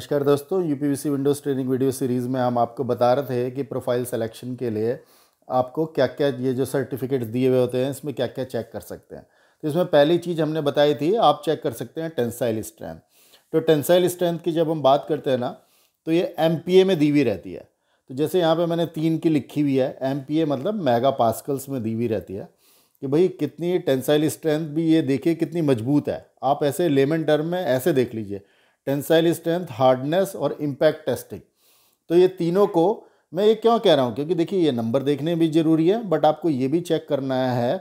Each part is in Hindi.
नमस्कार दोस्तों U P Windows training video series में हम आपको बता रहे थे कि प्रोफाइल सिलेक्शन के लिए आपको क्या क्या ये जो सर्टिफिकेट्स दिए हुए होते हैं इसमें क्या क्या चेक कर सकते हैं तो इसमें पहली चीज़ हमने बताई थी आप चेक कर सकते हैं टेंसाइल स्ट्रेंथ तो टेंसाइल स्ट्रेंथ की जब हम बात करते हैं ना तो ये एम में दी हुई रहती है तो जैसे यहाँ पर मैंने तीन की लिखी हुई है एम मतलब मेगा पासकल्स में दी हुई रहती है कि भाई कितनी टेंसाइल स्ट्रेंथ भी ये देखिए कितनी मजबूत है आप ऐसे लेमन टर्म में ऐसे देख लीजिए टेंसाइल स्ट्रेंथ हार्डनेस और इम्पैक्ट टेस्टिंग तो ये तीनों को मैं ये क्यों कह रहा हूँ क्योंकि देखिए ये नंबर देखने भी ज़रूरी है बट आपको ये भी चेक करना है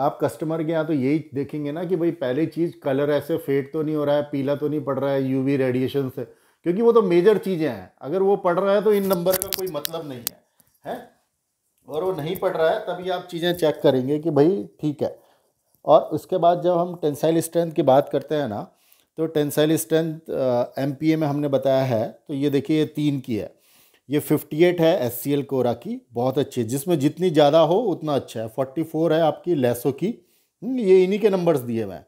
आप कस्टमर के यहाँ तो यही देखेंगे ना कि भाई पहली चीज़ कलर ऐसे फेड तो नहीं हो रहा है पीला तो नहीं पड़ रहा है यूवी रेडिएशन से क्योंकि वो तो मेजर चीज़ें हैं अगर वो पढ़ रहा है तो इन नंबर का कोई मतलब नहीं है है और वो नहीं पढ़ रहा है तभी आप चीज़ें चेक करेंगे कि भाई ठीक है और उसके बाद जब हम टेंसाइल स्ट्रेंथ की बात करते हैं ना तो tensile strength M P A में हमने बताया है तो ये देखिए ये तीन की है ये फिफ्टी एट है एस सी एल कोरा की बहुत अच्छी है जिसमें जितनी ज़्यादा हो उतना अच्छा है फोर्टी फोर है आपकी लेसो की हम्म, ये इन्हीं के नंबर्स दिए मैं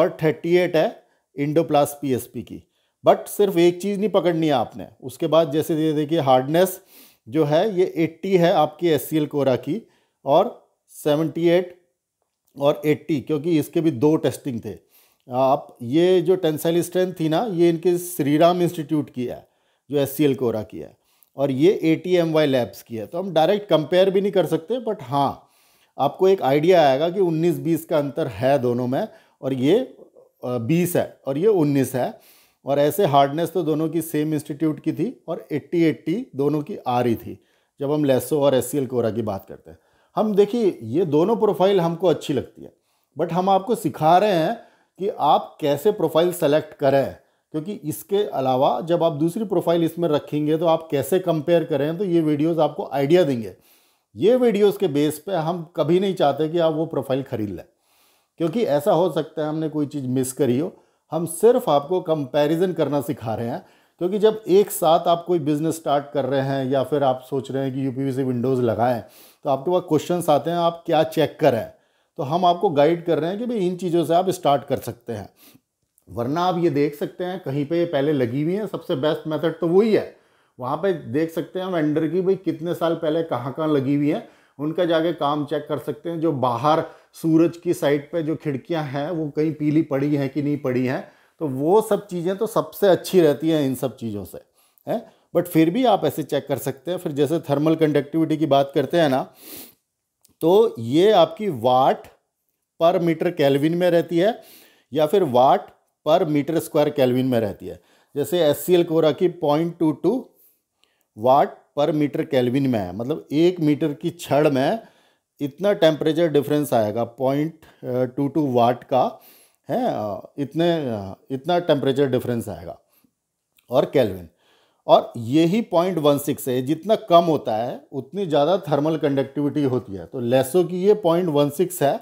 और थर्टी एट है Indo Plas P S P की बट सिर्फ एक चीज़ नहीं पकड़नी है आपने उसके बाद जैसे ये देखिए हार्डनेस जो है ये एट्टी है आपकी एस सी एल कोरा की और एट और एट्टी क्योंकि इसके भी दो टेस्टिंग थे आप ये जो टेंसाइल स्ट्रेंथ थी ना ये इनके श्रीराम इंस्टीट्यूट की है जो एस सी एल कोरा की है और ये A T M Y labs की है तो हम डायरेक्ट कंपेयर भी नहीं कर सकते बट हाँ आपको एक आइडिया आएगा कि 19-20 का अंतर है दोनों में और ये 20 है और ये 19 है और ऐसे हार्डनेस तो दोनों की सेम इंस्टीट्यूट की थी और 80-80 दोनों की आ रही थी जब हम लेसो और एस कोरा की बात करते हैं हम देखिए ये दोनों प्रोफाइल हमको अच्छी लगती है बट हम आपको सिखा रहे हैं कि आप कैसे प्रोफाइल सेलेक्ट करें क्योंकि इसके अलावा जब आप दूसरी प्रोफाइल इसमें रखेंगे तो आप कैसे कंपेयर करें तो ये वीडियोस आपको आइडिया देंगे ये वीडियोस के बेस पे हम कभी नहीं चाहते कि आप वो प्रोफाइल ख़रीद लें क्योंकि ऐसा हो सकता है हमने कोई चीज़ मिस करी हो हम सिर्फ आपको कंपैरिजन करना सिखा रहे हैं क्योंकि जब एक साथ आप कोई बिज़नेस स्टार्ट कर रहे हैं या फिर आप सोच रहे हैं कि यू विंडोज़ लगाएं तो आपके पास क्वेश्चन आते हैं आप क्या चेक करें तो हम आपको गाइड कर रहे हैं कि भाई इन चीज़ों से आप स्टार्ट कर सकते हैं वरना आप ये देख सकते हैं कहीं पे पहले लगी हुई हैं सबसे बेस्ट मेथड तो वही है वहाँ पे देख सकते हैं वेंडर की भाई कितने साल पहले कहाँ कहाँ लगी हुई हैं उनका जाके काम चेक कर सकते हैं जो बाहर सूरज की साइड पे जो खिड़कियाँ हैं वो कहीं पीली पड़ी हैं कि नहीं पड़ी हैं तो वो सब चीज़ें तो सबसे अच्छी रहती हैं इन सब चीज़ों से है बट फिर भी आप ऐसे चेक कर सकते हैं फिर जैसे थर्मल कंडक्टिविटी की बात करते हैं ना तो ये आपकी वाट पर मीटर कैलविन में रहती है या फिर वाट पर मीटर स्क्वायर कैलविन में रहती है जैसे एस सी एल कोरा की पॉइंट टू टू वाट पर मीटर कैलविन में है मतलब एक मीटर की छड़ में इतना टेम्परेचर डिफरेंस आएगा पॉइंट टू टू वाट का है इतने इतना टेम्परेचर डिफरेंस आएगा और कैलविन और यही पॉइंट वन सिक्स है जितना कम होता है उतनी ज़्यादा थर्मल कंडक्टिविटी होती है तो लेसो की ये पॉइंट वन सिक्स है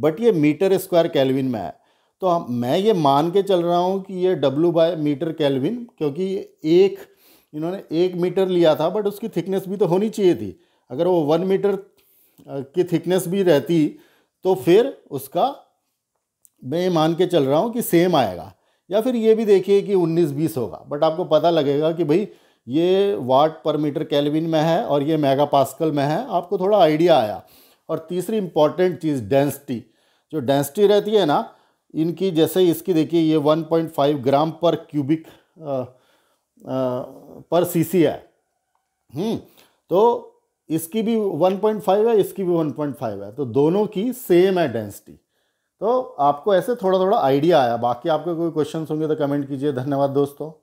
बट ये मीटर स्क्वायर कैलविन में है तो हम मैं ये मान के चल रहा हूँ कि ये डब्लू बाय मीटर कैलविन क्योंकि एक इन्होंने एक मीटर लिया था बट उसकी थिकनेस भी तो होनी चाहिए थी अगर वो वन मीटर की थिकनेस भी रहती तो फिर उसका मैं मान के चल रहा हूँ कि सेम आएगा या फिर ये भी देखिए कि 19-20 होगा बट आपको पता लगेगा कि भाई ये वाट पर मीटर कैलविन में है और ये मेगा पास्कल में है आपको थोड़ा आइडिया आया और तीसरी इंपॉर्टेंट चीज़ डेंसिटी जो डेंसिटी रहती है ना इनकी जैसे इसकी देखिए ये 1.5 ग्राम पर क्यूबिक आ, आ, पर सीसी है हम्म, तो इसकी भी 1.5 है इसकी भी 1.5 है तो दोनों की सेम है डेंसिटी तो आपको ऐसे थोड़ा थोड़ा आइडिया आया बाकी आपके कोई क्वेश्चन होंगे तो कमेंट कीजिए धन्यवाद दोस्तों